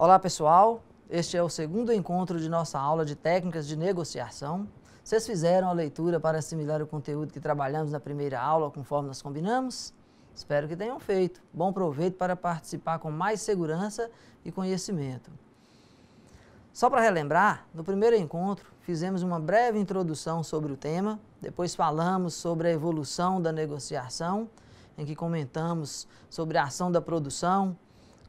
Olá pessoal, este é o segundo encontro de nossa aula de técnicas de negociação. Vocês fizeram a leitura para assimilar o conteúdo que trabalhamos na primeira aula conforme nós combinamos? Espero que tenham feito. Bom proveito para participar com mais segurança e conhecimento. Só para relembrar, no primeiro encontro fizemos uma breve introdução sobre o tema, depois falamos sobre a evolução da negociação, em que comentamos sobre a ação da produção,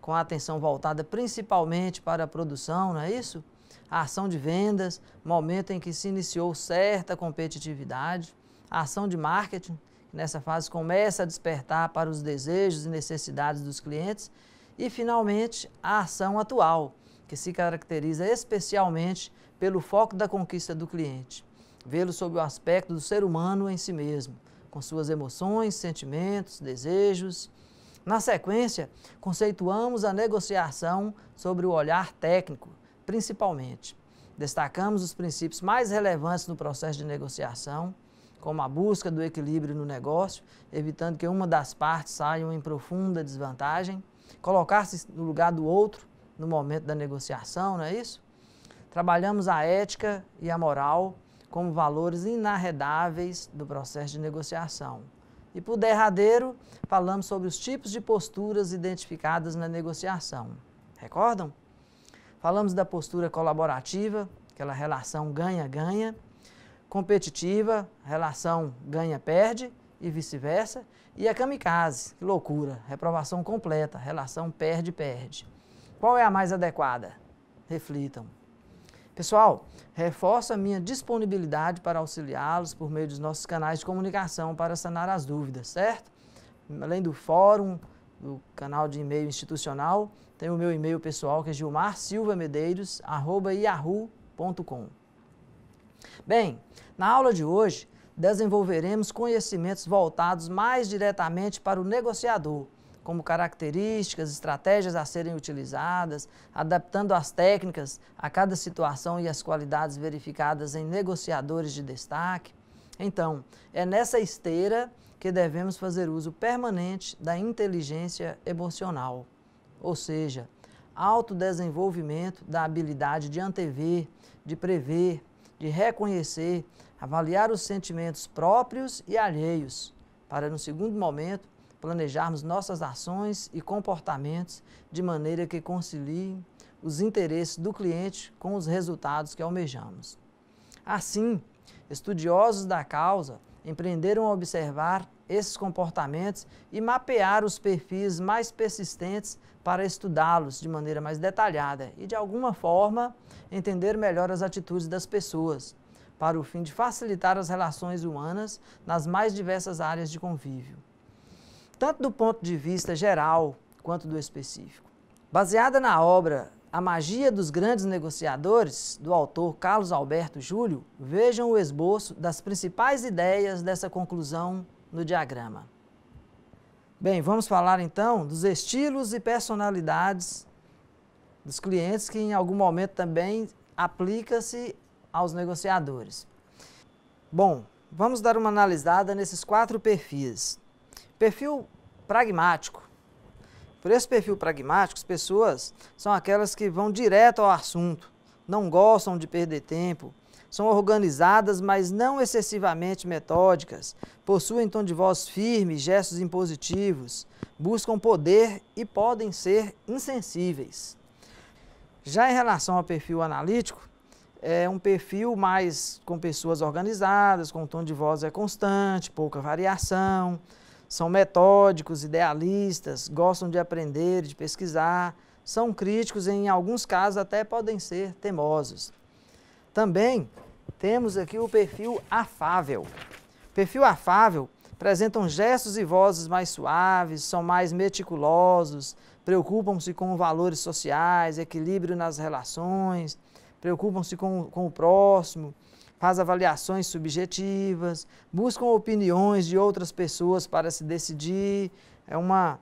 com a atenção voltada principalmente para a produção, não é isso? A ação de vendas, momento em que se iniciou certa competitividade, a ação de marketing, que nessa fase começa a despertar para os desejos e necessidades dos clientes, e finalmente a ação atual, que se caracteriza especialmente pelo foco da conquista do cliente, vê-lo sob o aspecto do ser humano em si mesmo, com suas emoções, sentimentos, desejos na sequência, conceituamos a negociação sobre o olhar técnico, principalmente. Destacamos os princípios mais relevantes no processo de negociação, como a busca do equilíbrio no negócio, evitando que uma das partes saia em profunda desvantagem, colocar-se no lugar do outro no momento da negociação, não é isso? Trabalhamos a ética e a moral como valores inarredáveis do processo de negociação. E por derradeiro, falamos sobre os tipos de posturas identificadas na negociação. Recordam? Falamos da postura colaborativa, aquela relação ganha-ganha, competitiva, relação ganha-perde e vice-versa, e a kamikaze, que loucura, reprovação completa, relação perde-perde. Qual é a mais adequada? Reflitam. Pessoal, reforço a minha disponibilidade para auxiliá-los por meio dos nossos canais de comunicação para sanar as dúvidas, certo? Além do fórum, do canal de e-mail institucional, tem o meu e-mail pessoal que é gilmarsilvamedeiros@yahoo.com. Bem, na aula de hoje desenvolveremos conhecimentos voltados mais diretamente para o negociador como características, estratégias a serem utilizadas, adaptando as técnicas a cada situação e as qualidades verificadas em negociadores de destaque. Então, é nessa esteira que devemos fazer uso permanente da inteligência emocional, ou seja, autodesenvolvimento da habilidade de antever, de prever, de reconhecer, avaliar os sentimentos próprios e alheios, para, no segundo momento, planejarmos nossas ações e comportamentos de maneira que conciliem os interesses do cliente com os resultados que almejamos. Assim, estudiosos da causa empreenderam a observar esses comportamentos e mapear os perfis mais persistentes para estudá-los de maneira mais detalhada e, de alguma forma, entender melhor as atitudes das pessoas, para o fim de facilitar as relações humanas nas mais diversas áreas de convívio tanto do ponto de vista geral quanto do específico. Baseada na obra A Magia dos Grandes Negociadores, do autor Carlos Alberto Júlio, vejam o esboço das principais ideias dessa conclusão no diagrama. Bem, vamos falar então dos estilos e personalidades dos clientes que em algum momento também aplica-se aos negociadores. Bom, vamos dar uma analisada nesses quatro perfis. Perfil pragmático. Por esse perfil pragmático, as pessoas são aquelas que vão direto ao assunto, não gostam de perder tempo, são organizadas, mas não excessivamente metódicas, possuem tom de voz firme, gestos impositivos, buscam poder e podem ser insensíveis. Já em relação ao perfil analítico, é um perfil mais com pessoas organizadas, com tom de voz é constante, pouca variação, são metódicos, idealistas, gostam de aprender, de pesquisar, são críticos e, em alguns casos, até podem ser teimosos. Também temos aqui o perfil afável. Perfil afável apresentam gestos e vozes mais suaves, são mais meticulosos, preocupam-se com valores sociais, equilíbrio nas relações, preocupam-se com, com o próximo, faz avaliações subjetivas, buscam opiniões de outras pessoas para se decidir. É, uma,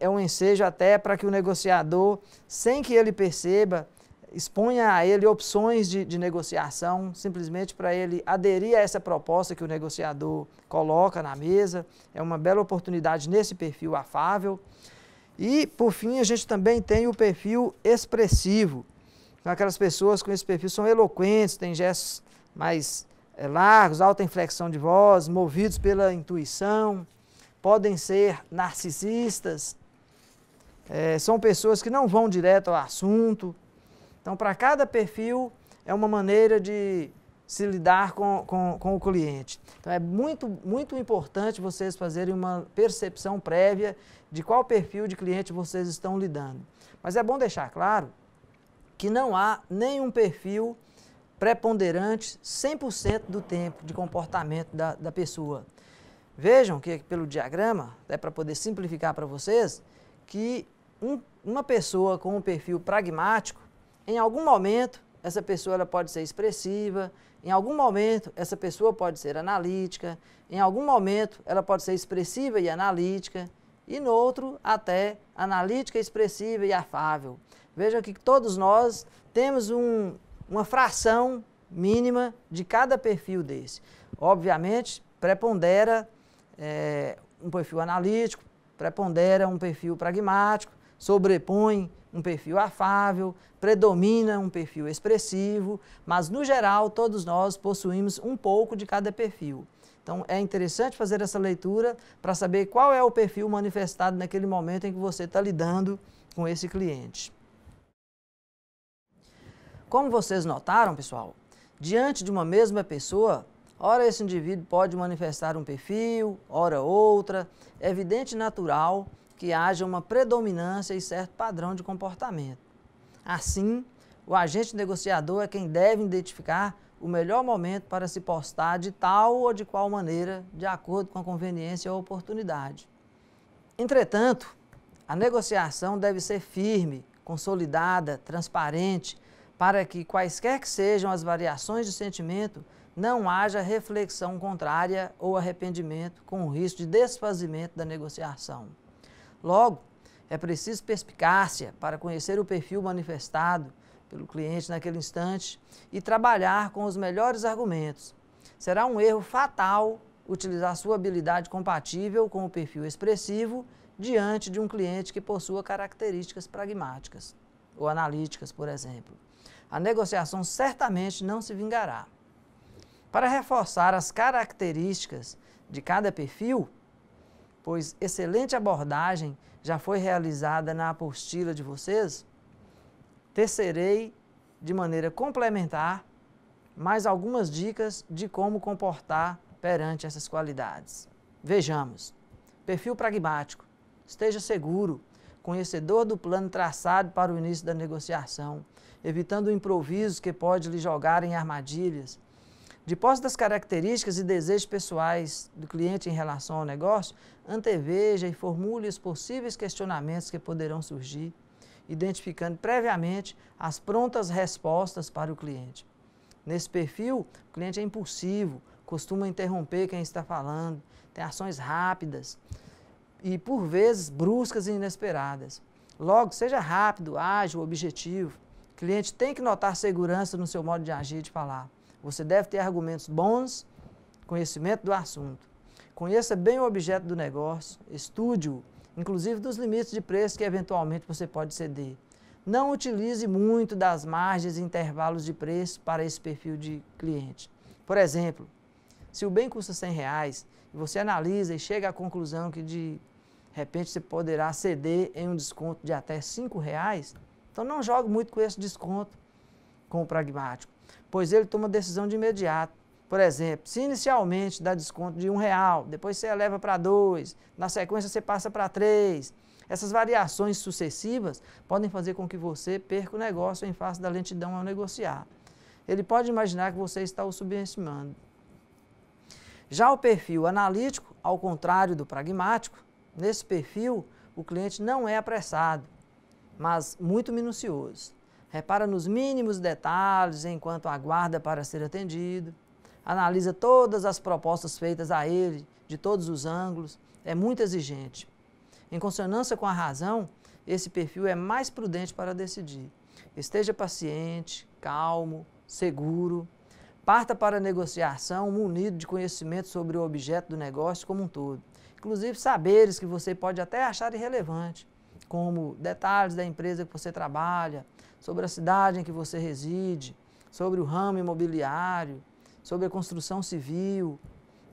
é um ensejo até para que o negociador, sem que ele perceba, exponha a ele opções de, de negociação, simplesmente para ele aderir a essa proposta que o negociador coloca na mesa. É uma bela oportunidade nesse perfil afável. E, por fim, a gente também tem o perfil expressivo. aquelas pessoas com esse perfil são eloquentes, têm gestos mais é, largos, alta inflexão de voz, movidos pela intuição, podem ser narcisistas, é, são pessoas que não vão direto ao assunto. Então, para cada perfil, é uma maneira de se lidar com, com, com, o cliente. Então é muito, muito importante vocês fazerem uma percepção prévia de qual perfil de cliente vocês estão lidando. Mas é bom deixar claro que não há nenhum perfil preponderante 100% do tempo de comportamento da, da pessoa. Vejam que pelo diagrama, é para poder simplificar para vocês, que um, uma pessoa com um perfil pragmático, em algum momento essa pessoa ela pode ser expressiva, em algum momento essa pessoa pode ser analítica, em algum momento ela pode ser expressiva e analítica, e no outro até analítica, expressiva e afável. Veja que todos nós temos um, uma fração mínima de cada perfil desse. Obviamente, prepondera é, um perfil analítico, prepondera um perfil pragmático, sobrepõe um perfil afável, predomina um perfil expressivo, mas no geral todos nós possuímos um pouco de cada perfil. Então é interessante fazer essa leitura para saber qual é o perfil manifestado naquele momento em que você está lidando com esse cliente. Como vocês notaram, pessoal, diante de uma mesma pessoa, ora esse indivíduo pode manifestar um perfil, ora outra. É evidente e natural que haja uma predominância e certo padrão de comportamento. Assim, o agente negociador é quem deve identificar o melhor momento para se postar de tal ou de qual maneira, de acordo com a conveniência ou oportunidade. Entretanto, a negociação deve ser firme, consolidada, transparente, para que quaisquer que sejam as variações de sentimento, não haja reflexão contrária ou arrependimento com o risco de desfazimento da negociação. Logo, é preciso perspicácia para conhecer o perfil manifestado pelo cliente naquele instante e trabalhar com os melhores argumentos. Será um erro fatal utilizar sua habilidade compatível com o perfil expressivo diante de um cliente que possua características pragmáticas ou analíticas, por exemplo. A negociação certamente não se vingará. Para reforçar as características de cada perfil, pois excelente abordagem já foi realizada na apostila de vocês, tecerei de maneira complementar mais algumas dicas de como comportar perante essas qualidades. Vejamos. Perfil pragmático. Esteja seguro conhecedor do plano traçado para o início da negociação, evitando improvisos que pode lhe jogar em armadilhas. De posse das características e desejos pessoais do cliente em relação ao negócio, anteveja e formule os possíveis questionamentos que poderão surgir, identificando previamente as prontas respostas para o cliente. Nesse perfil, o cliente é impulsivo, costuma interromper quem está falando, tem ações rápidas, e por vezes bruscas e inesperadas. Logo, seja rápido, ágil, objetivo. O cliente tem que notar segurança no seu modo de agir e de falar. Você deve ter argumentos bons, conhecimento do assunto. Conheça bem o objeto do negócio, estude-o, inclusive dos limites de preço que eventualmente você pode ceder. Não utilize muito das margens e intervalos de preço para esse perfil de cliente. Por exemplo, se o bem custa 100 reais, você analisa e chega à conclusão que de de repente você poderá ceder em um desconto de até R$ reais. Então não jogue muito com esse desconto com o pragmático, pois ele toma decisão de imediato. Por exemplo, se inicialmente dá desconto de um real, depois você eleva para dois, na sequência você passa para três. Essas variações sucessivas podem fazer com que você perca o negócio em face da lentidão ao negociar. Ele pode imaginar que você está o subestimando. Já o perfil analítico, ao contrário do pragmático, Nesse perfil, o cliente não é apressado, mas muito minucioso. Repara nos mínimos detalhes enquanto aguarda para ser atendido, analisa todas as propostas feitas a ele, de todos os ângulos, é muito exigente. Em consonância com a razão, esse perfil é mais prudente para decidir. Esteja paciente, calmo, seguro. Parta para a negociação munido de conhecimento sobre o objeto do negócio como um todo inclusive saberes que você pode até achar irrelevante, como detalhes da empresa que você trabalha, sobre a cidade em que você reside, sobre o ramo imobiliário, sobre a construção civil.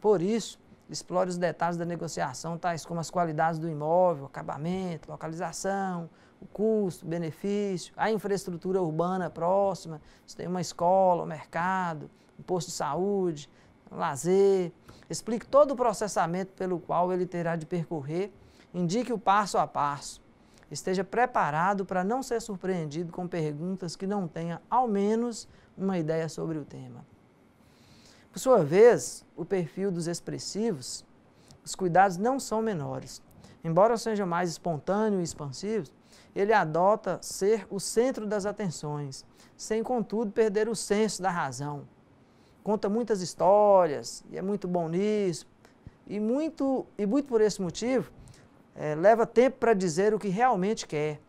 Por isso, explore os detalhes da negociação, tais como as qualidades do imóvel, acabamento, localização, o custo, benefício, a infraestrutura urbana próxima, se tem uma escola, um mercado, um posto de saúde, um lazer, Explique todo o processamento pelo qual ele terá de percorrer, indique o passo a passo. Esteja preparado para não ser surpreendido com perguntas que não tenha ao menos uma ideia sobre o tema. Por sua vez, o perfil dos expressivos, os cuidados não são menores. Embora sejam mais espontâneos e expansivos, ele adota ser o centro das atenções, sem contudo perder o senso da razão conta muitas histórias e é muito bom nisso. E muito, e muito por esse motivo, é, leva tempo para dizer o que realmente quer.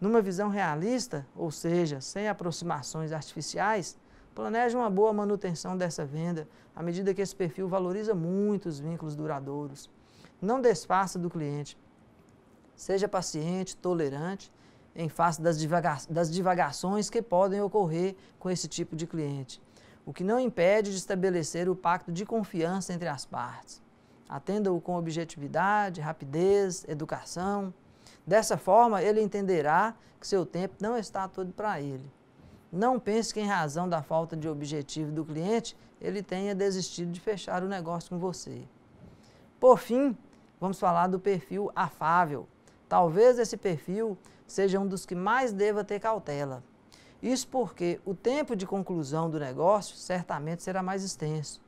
Numa visão realista, ou seja, sem aproximações artificiais, planeje uma boa manutenção dessa venda à medida que esse perfil valoriza muito os vínculos duradouros. Não desfaça do cliente. Seja paciente, tolerante, em face das, divaga das divagações que podem ocorrer com esse tipo de cliente o que não impede de estabelecer o pacto de confiança entre as partes. Atenda-o com objetividade, rapidez, educação. Dessa forma, ele entenderá que seu tempo não está todo para ele. Não pense que, em razão da falta de objetivo do cliente, ele tenha desistido de fechar o negócio com você. Por fim, vamos falar do perfil afável. Talvez esse perfil seja um dos que mais deva ter cautela isso porque o tempo de conclusão do negócio certamente será mais extenso.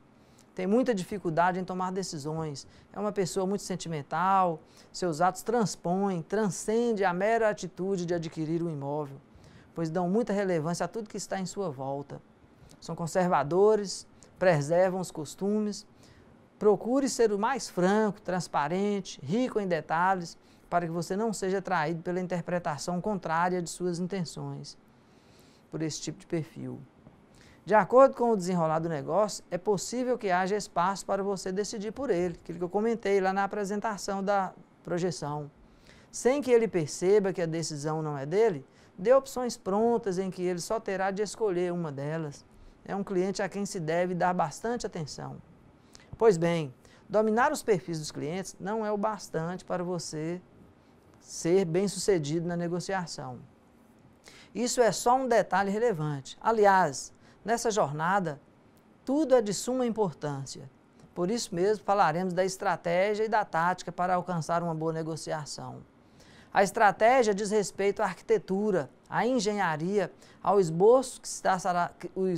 Tem muita dificuldade em tomar decisões, é uma pessoa muito sentimental, seus atos transpõem, transcendem a mera atitude de adquirir um imóvel, pois dão muita relevância a tudo que está em sua volta. São conservadores, preservam os costumes. Procure ser o mais franco, transparente, rico em detalhes, para que você não seja traído pela interpretação contrária de suas intenções por esse tipo de perfil. De acordo com o desenrolar do negócio, é possível que haja espaço para você decidir por ele, aquilo que eu comentei lá na apresentação da projeção. Sem que ele perceba que a decisão não é dele, dê opções prontas em que ele só terá de escolher uma delas. É um cliente a quem se deve dar bastante atenção. Pois bem, dominar os perfis dos clientes não é o bastante para você ser bem-sucedido na negociação. Isso é só um detalhe relevante. Aliás, nessa jornada, tudo é de suma importância. Por isso mesmo, falaremos da estratégia e da tática para alcançar uma boa negociação. A estratégia diz respeito à arquitetura, à engenharia, ao esboço que, está,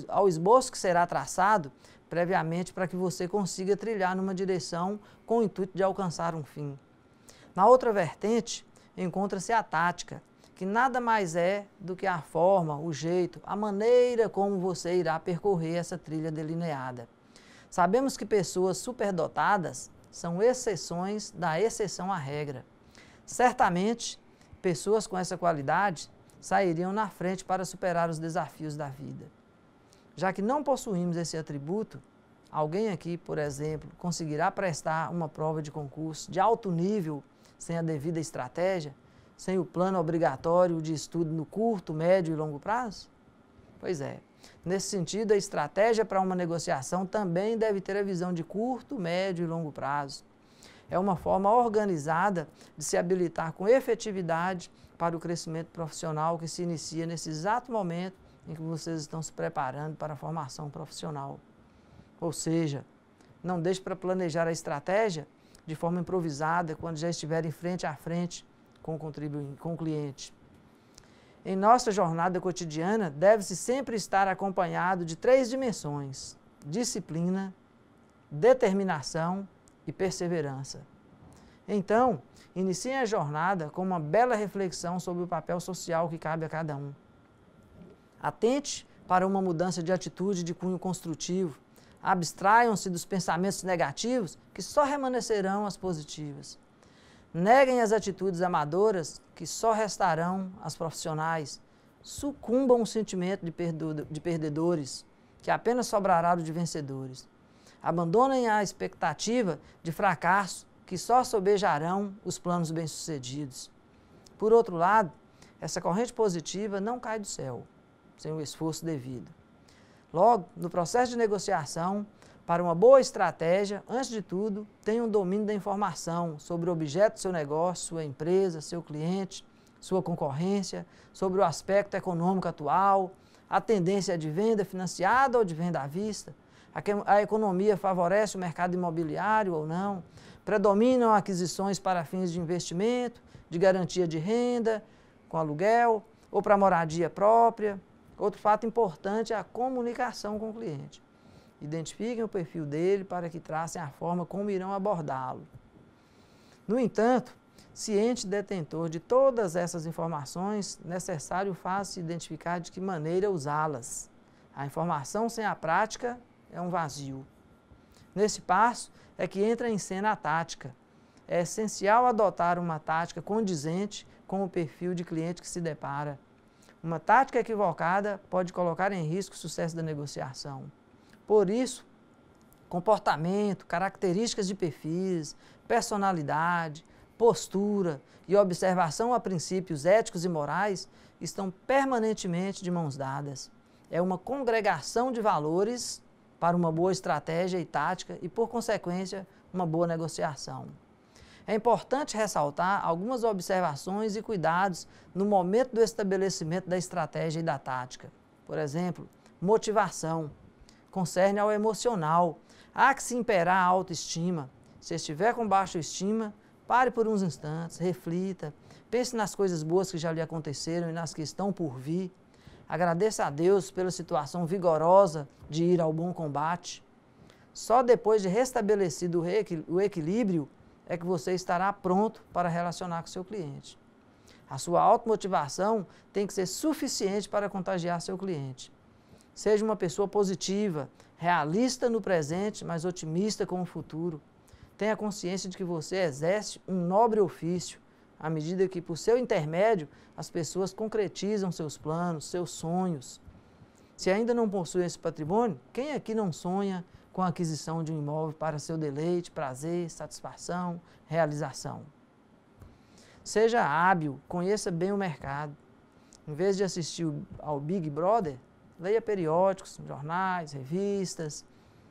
ao esboço que será traçado previamente para que você consiga trilhar numa direção com o intuito de alcançar um fim. Na outra vertente, encontra-se a tática, que nada mais é do que a forma, o jeito, a maneira como você irá percorrer essa trilha delineada. Sabemos que pessoas superdotadas são exceções da exceção à regra. Certamente, pessoas com essa qualidade sairiam na frente para superar os desafios da vida. Já que não possuímos esse atributo, alguém aqui, por exemplo, conseguirá prestar uma prova de concurso de alto nível sem a devida estratégia? sem o plano obrigatório de estudo no curto, médio e longo prazo? Pois é. Nesse sentido, a estratégia para uma negociação também deve ter a visão de curto, médio e longo prazo. É uma forma organizada de se habilitar com efetividade para o crescimento profissional que se inicia nesse exato momento em que vocês estão se preparando para a formação profissional. Ou seja, não deixe para planejar a estratégia de forma improvisada quando já estiverem frente a frente com o contribuinte, com o cliente. Em nossa jornada cotidiana, deve-se sempre estar acompanhado de três dimensões: disciplina, determinação e perseverança. Então, iniciem a jornada com uma bela reflexão sobre o papel social que cabe a cada um. Atente para uma mudança de atitude de cunho construtivo. Abstraiam-se dos pensamentos negativos que só permanecerão as positivas neguem as atitudes amadoras que só restarão as profissionais, sucumbam o sentimento de, de perdedores, que apenas sobrará o de vencedores. Abandonem a expectativa de fracasso, que só sobejarão os planos bem-sucedidos. Por outro lado, essa corrente positiva não cai do céu, sem o esforço devido. Logo, no processo de negociação, para uma boa estratégia, antes de tudo, tenha um domínio da informação sobre o objeto do seu negócio, sua empresa, seu cliente, sua concorrência, sobre o aspecto econômico atual, a tendência de venda financiada ou de venda à vista, a economia favorece o mercado imobiliário ou não, predominam aquisições para fins de investimento, de garantia de renda, com aluguel ou para moradia própria. Outro fato importante é a comunicação com o cliente identifiquem o perfil dele para que tracem a forma como irão abordá-lo. No entanto, se ente detentor de todas essas informações, necessário faz-se identificar de que maneira usá-las. A informação sem a prática é um vazio. Nesse passo é que entra em cena a tática. É essencial adotar uma tática condizente com o perfil de cliente que se depara. Uma tática equivocada pode colocar em risco o sucesso da negociação. Por isso, comportamento, características de perfis, personalidade, postura e observação a princípios éticos e morais estão permanentemente de mãos dadas. É uma congregação de valores para uma boa estratégia e tática e, por consequência, uma boa negociação. É importante ressaltar algumas observações e cuidados no momento do estabelecimento da estratégia e da tática. Por exemplo, motivação concerne ao emocional. Há que se imperar a autoestima. Se estiver com baixa estima, pare por uns instantes, reflita, pense nas coisas boas que já lhe aconteceram e nas que estão por vir. Agradeça a Deus pela situação vigorosa de ir ao bom combate. Só depois de restabelecido o equilíbrio é que você estará pronto para relacionar com seu cliente. A sua automotivação tem que ser suficiente para contagiar seu cliente. Seja uma pessoa positiva, realista no presente, mas otimista com o futuro. Tenha consciência de que você exerce um nobre ofício, à medida que, por seu intermédio, as pessoas concretizam seus planos, seus sonhos. Se ainda não possui esse patrimônio, quem aqui não sonha com a aquisição de um imóvel para seu deleite, prazer, satisfação, realização? Seja hábil, conheça bem o mercado. Em vez de assistir ao Big Brother, leia periódicos, jornais, revistas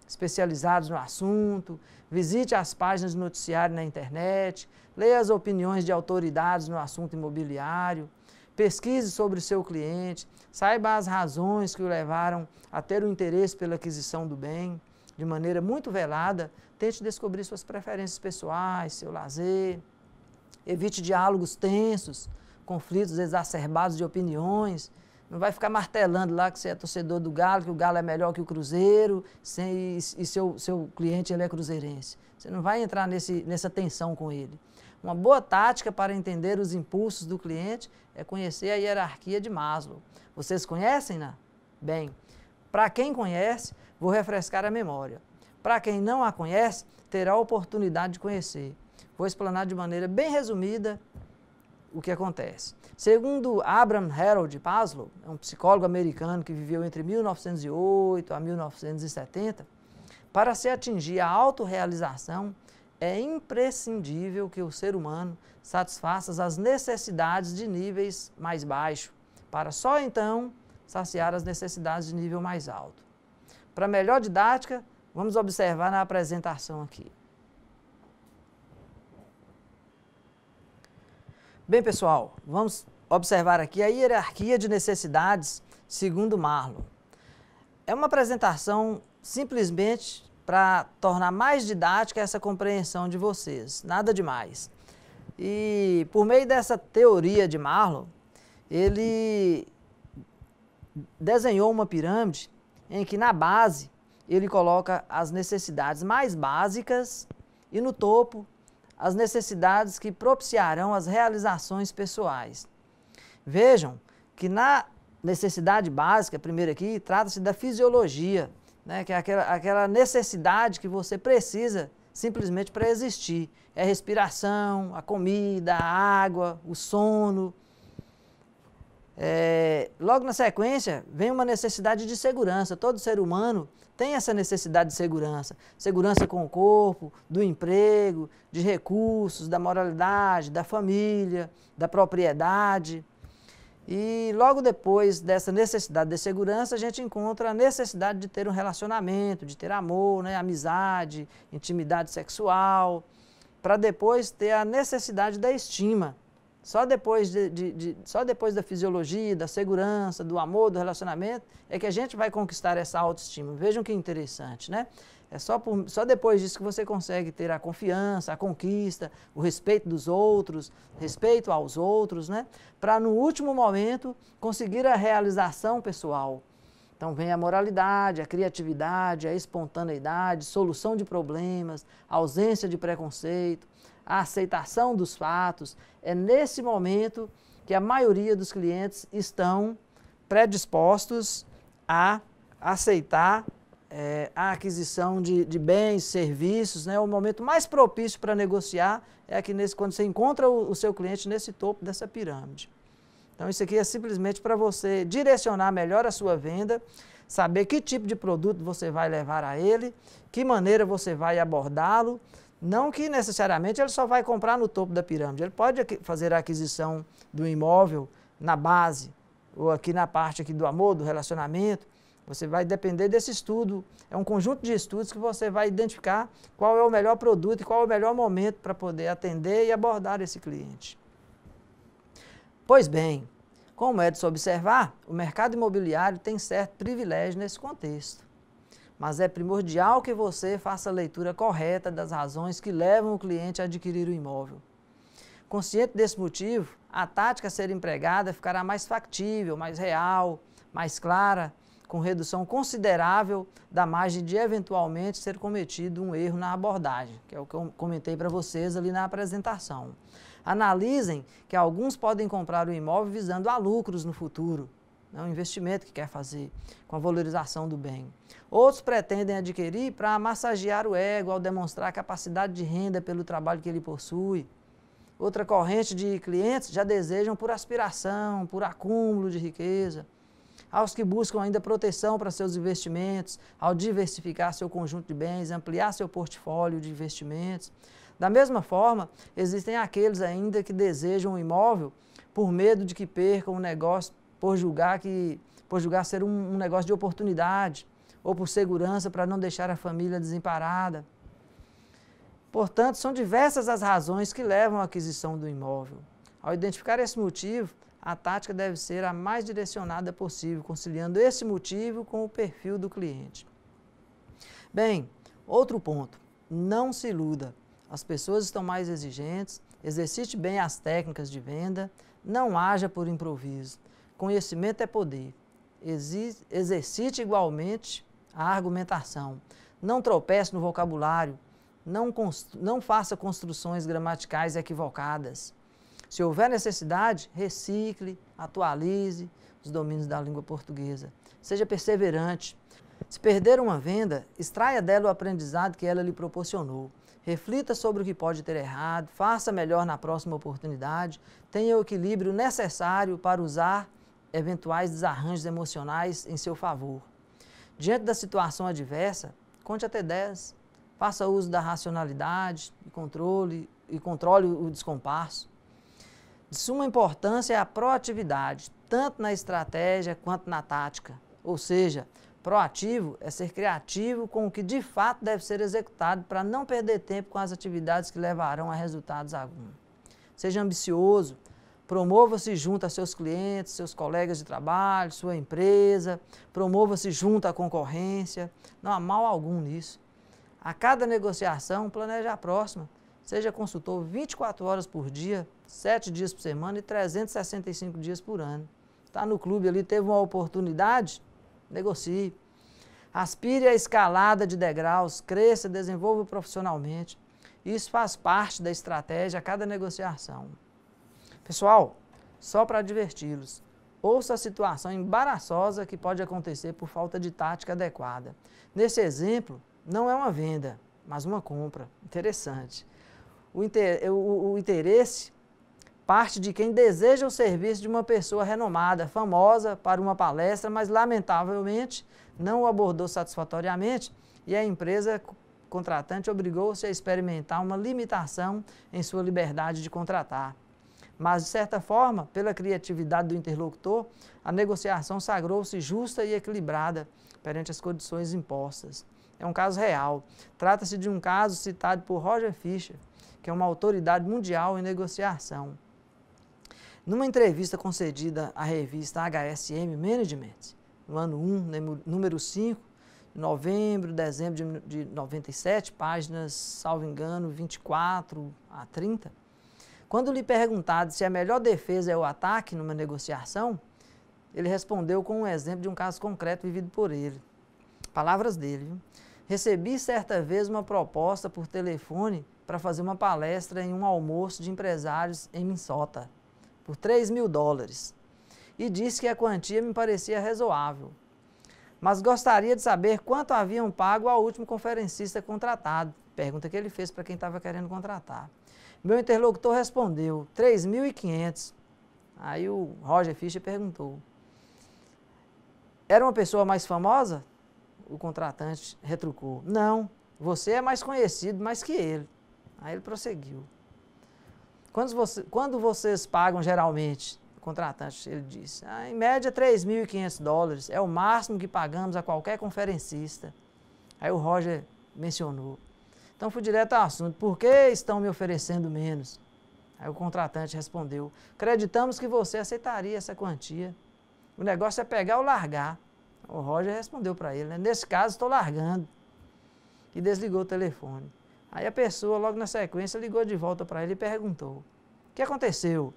especializados no assunto, visite as páginas de noticiário na internet, leia as opiniões de autoridades no assunto imobiliário, pesquise sobre o seu cliente, saiba as razões que o levaram a ter o interesse pela aquisição do bem. De maneira muito velada, tente descobrir suas preferências pessoais, seu lazer. Evite diálogos tensos, conflitos exacerbados de opiniões não vai ficar martelando lá que você é torcedor do Galo, que o Galo é melhor que o Cruzeiro sem, e, seu, seu cliente ele é cruzeirense. Você não vai entrar nesse, nessa tensão com ele. Uma boa tática para entender os impulsos do cliente é conhecer a hierarquia de Maslow. Vocês conhecem, né? Bem, para quem conhece, vou refrescar a memória. Para quem não a conhece, terá a oportunidade de conhecer. Vou explanar de maneira bem resumida o que acontece. Segundo Abraham Harold Maslow, é um psicólogo americano que viveu entre 1908 a 1970, para se atingir a autorrealização é imprescindível que o ser humano satisfaça as necessidades de níveis mais baixos, para só então saciar as necessidades de nível mais alto. Para melhor didática, vamos observar na apresentação aqui. Bem, pessoal, vamos observar aqui a hierarquia de necessidades segundo Marlow. É uma apresentação simplesmente para tornar mais didática essa compreensão de vocês, nada demais. E por meio dessa teoria de Marlow, ele desenhou uma pirâmide em que na base ele coloca as necessidades mais básicas e no topo as necessidades que propiciarão as realizações pessoais. Vejam que na necessidade básica, primeiro aqui, trata-se da fisiologia, né, que é aquela, aquela necessidade que você precisa simplesmente para existir. É a respiração, a comida, a água, o sono. É, logo na sequência, vem uma necessidade de segurança. Todo ser humano tem essa necessidade de segurança. Segurança com o corpo, do emprego, de recursos, da moralidade, da família, da propriedade. E logo depois dessa necessidade de segurança, a gente encontra a necessidade de ter um relacionamento, de ter amor, né? amizade, intimidade sexual, para depois ter a necessidade da estima. Só depois, de, de, de, só depois da fisiologia, da segurança, do amor, do relacionamento, é que a gente vai conquistar essa autoestima. Vejam que interessante, né? É só, por, só depois disso que você consegue ter a confiança, a conquista, o respeito dos outros, respeito aos outros, né? Para no último momento conseguir a realização pessoal. Então vem a moralidade, a criatividade, a espontaneidade, solução de problemas, ausência de preconceito a aceitação dos fatos. É nesse momento que a maioria dos clientes estão predispostos a aceitar é, a aquisição de, de, bens, serviços, né? o momento mais propício para negociar é aqui nesse, quando você encontra o, o seu cliente nesse topo dessa pirâmide. Então isso aqui é simplesmente para você direcionar melhor a sua venda, saber que tipo de produto você vai levar a ele, que maneira você vai abordá-lo, não que necessariamente ele só vai comprar no topo da pirâmide, ele pode fazer a aquisição do imóvel na base, ou aqui na parte aqui do amor, do relacionamento. Você vai depender desse estudo. É um conjunto de estudos que você vai identificar qual é o melhor produto e qual é o melhor momento para poder atender e abordar esse cliente. Pois bem, como é de se observar, o mercado imobiliário tem certo privilégio nesse contexto mas é primordial que você faça a leitura correta das razões que levam o cliente a adquirir o imóvel. Consciente desse motivo, a tática a ser empregada ficará mais factível, mais real, mais clara, com redução considerável da margem de eventualmente ser cometido um erro na abordagem, que é o que eu comentei para vocês ali na apresentação. Analisem que alguns podem comprar o imóvel visando a lucros no futuro, né, um investimento que quer fazer com a valorização do bem. Outros pretendem adquirir para massagear o ego ao demonstrar capacidade de renda pelo trabalho que ele possui. Outra corrente de clientes já desejam por aspiração, por acúmulo de riqueza. Aos que buscam ainda proteção para seus investimentos, ao diversificar seu conjunto de bens, ampliar seu portfólio de investimentos. Da mesma forma, existem aqueles ainda que desejam um imóvel por medo de que percam o negócio por julgar que por julgar ser um, um negócio de oportunidade ou por segurança para não deixar a família desemparada. Portanto, são diversas as razões que levam à aquisição do imóvel. Ao identificar esse motivo, a tática deve ser a mais direcionada possível, conciliando esse motivo com o perfil do cliente. Bem, outro ponto: não se iluda. As pessoas estão mais exigentes, exercite bem as técnicas de venda, não haja por improviso. Conhecimento é poder. exercite igualmente a argumentação. Não tropece no vocabulário. Não, não faça construções gramaticais equivocadas. Se houver necessidade, recicle, atualize os domínios da língua portuguesa. Seja perseverante. Se perder uma venda, extraia dela o aprendizado que ela lhe proporcionou. Reflita sobre o que pode ter errado, faça melhor na próxima oportunidade, tenha o equilíbrio necessário para usar eventuais desarranjos emocionais em seu favor. Diante da situação adversa, conte até 10. Faça uso da racionalidade e controle, e controle o descompasso. De suma importância é a proatividade, tanto na estratégia quanto na tática. Ou seja, proativo é ser criativo com o que de fato deve ser executado para não perder tempo com as atividades que levarão a resultados alguns. Seja ambicioso, Promova-se junto a seus clientes, seus colegas de trabalho, sua empresa. Promova-se junto à concorrência. Não há mal algum nisso. A cada negociação, planeje a próxima. Seja consultor 24 horas por dia, 7 dias por semana e 365 dias por ano. Está no clube ali, teve uma oportunidade? Negocie. Aspire a escalada de degraus, cresça, desenvolva profissionalmente. Isso faz parte da estratégia a cada negociação. Pessoal, só para adverti-los, ouça a situação embaraçosa que pode acontecer por falta de tática adequada. Nesse exemplo, não é uma venda, mas uma compra. Interessante. O, inter... o, o interesse parte de quem deseja o serviço de uma pessoa renomada, famosa, para uma palestra, mas lamentavelmente não o abordou satisfatoriamente e a empresa contratante obrigou-se a experimentar uma limitação em sua liberdade de contratar. Mas, de certa forma, pela criatividade do interlocutor, a negociação sagrou-se justa e equilibrada perante as condições impostas. É um caso real. Trata-se de um caso citado por Roger Fischer, que é uma autoridade mundial em negociação. Numa entrevista concedida à revista HSM Management, no ano 1, número 5, novembro, dezembro de 97, páginas, salvo engano, 24 a 30, quando lhe perguntado se a melhor defesa é o ataque numa negociação, ele respondeu com um exemplo de um caso concreto vivido por ele. Palavras dele. Recebi certa vez uma proposta por telefone para fazer uma palestra em um almoço de empresários em Minnesota, por 3 mil dólares, e disse que a quantia me parecia razoável. Mas gostaria de saber quanto haviam pago ao último conferencista contratado, pergunta que ele fez para quem estava querendo contratar. Meu interlocutor respondeu, 3.500. Aí o Roger Fischer perguntou, era uma pessoa mais famosa? O contratante retrucou, não, você é mais conhecido mais que ele. Aí ele prosseguiu. Quando, você, quando vocês pagam geralmente? O contratante, ele disse, ah, em média 3.500 dólares, é o máximo que pagamos a qualquer conferencista. Aí o Roger mencionou, então fui direto ao assunto. Por que estão me oferecendo menos? Aí o contratante respondeu: Acreditamos que você aceitaria essa quantia. O negócio é pegar ou largar. O Roger respondeu para ele: né? Nesse caso, estou largando. E desligou o telefone. Aí a pessoa, logo na sequência, ligou de volta para ele e perguntou: O que aconteceu?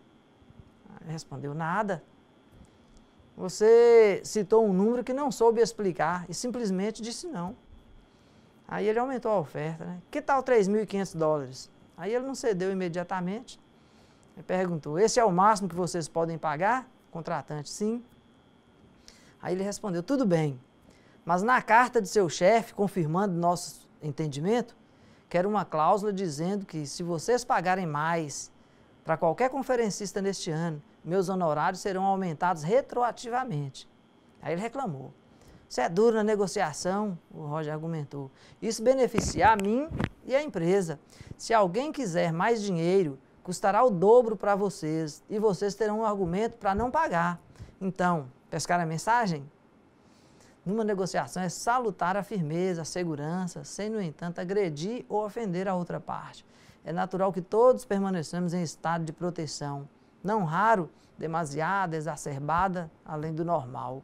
Aí respondeu: Nada. Você citou um número que não soube explicar e simplesmente disse não. Aí ele aumentou a oferta, né? Que tal 3.500 dólares? Aí ele não cedeu imediatamente. Ele perguntou: Esse é o máximo que vocês podem pagar? Contratante, sim. Aí ele respondeu: Tudo bem, mas na carta de seu chefe, confirmando nosso entendimento, quero uma cláusula dizendo que se vocês pagarem mais para qualquer conferencista neste ano, meus honorários serão aumentados retroativamente. Aí ele reclamou. Isso é duro na negociação, o Roger argumentou. Isso beneficia a mim e a empresa. Se alguém quiser mais dinheiro, custará o dobro para vocês e vocês terão um argumento para não pagar. Então, pescar a mensagem? Numa negociação é salutar a firmeza, a segurança, sem, no entanto, agredir ou ofender a outra parte. É natural que todos permaneçamos em estado de proteção, não raro, demasiada, exacerbada, além do normal.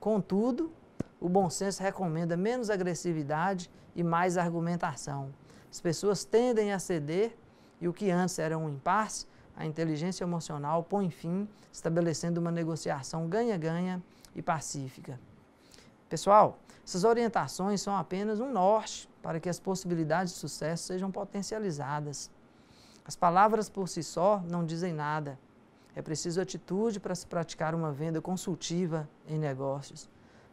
Contudo, o bom senso recomenda menos agressividade e mais argumentação. As pessoas tendem a ceder e o que antes era um impasse, a inteligência emocional põe fim, estabelecendo uma negociação ganha-ganha e pacífica. Pessoal, essas orientações são apenas um norte para que as possibilidades de sucesso sejam potencializadas. As palavras por si só não dizem nada. É preciso atitude para se praticar uma venda consultiva em negócios.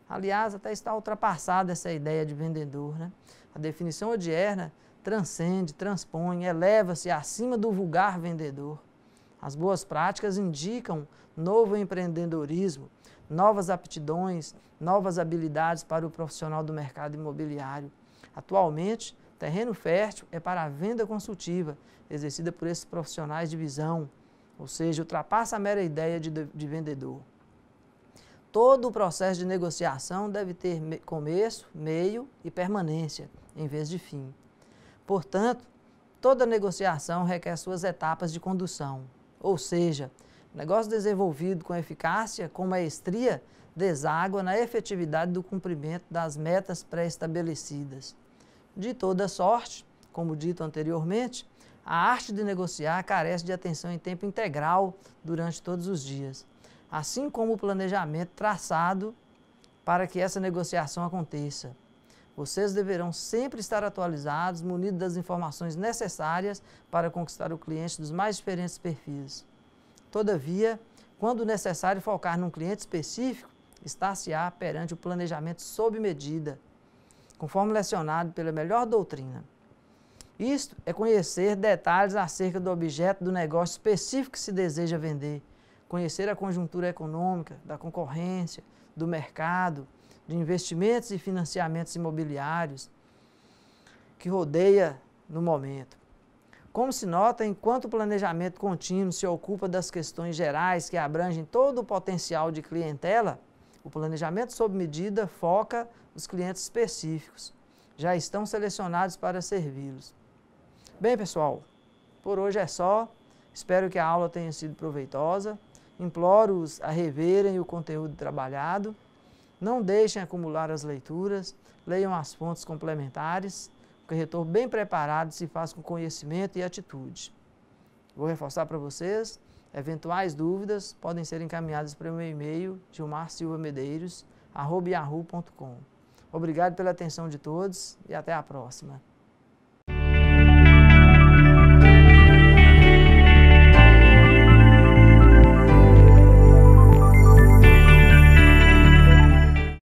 Aliás, até está ultrapassada essa ideia de vendedor. Né? A definição odierna transcende, transpõe, eleva-se acima do vulgar vendedor. As boas práticas indicam novo empreendedorismo, novas aptidões, novas habilidades para o profissional do mercado imobiliário. Atualmente, terreno fértil é para a venda consultiva, exercida por esses profissionais de visão, ou seja, ultrapassa a mera ideia de, de vendedor todo o processo de negociação deve ter começo, meio e permanência, em vez de fim. Portanto, toda negociação requer suas etapas de condução, ou seja, negócio desenvolvido com eficácia, com maestria, deságua na efetividade do cumprimento das metas pré-estabelecidas. De toda sorte, como dito anteriormente, a arte de negociar carece de atenção em tempo integral durante todos os dias assim como o planejamento traçado para que essa negociação aconteça. Vocês deverão sempre estar atualizados, munidos das informações necessárias para conquistar o cliente dos mais diferentes perfis. Todavia, quando necessário focar num cliente específico, estar-se-á perante o planejamento sob medida, conforme lecionado pela melhor doutrina. Isto é conhecer detalhes acerca do objeto do negócio específico que se deseja vender conhecer a conjuntura econômica, da concorrência, do mercado, de investimentos e financiamentos imobiliários que rodeia no momento. Como se nota, enquanto o planejamento contínuo se ocupa das questões gerais que abrangem todo o potencial de clientela, o planejamento sob medida foca os clientes específicos, já estão selecionados para servi-los. Bem, pessoal, por hoje é só. Espero que a aula tenha sido proveitosa. Imploro-os a reverem o conteúdo trabalhado, não deixem acumular as leituras, leiam as fontes complementares, porque retorno bem preparado se faz com conhecimento e atitude. Vou reforçar para vocês, eventuais dúvidas podem ser encaminhadas para o meu e-mail, gilmarsilvamedeiros.com. Obrigado pela atenção de todos e até a próxima.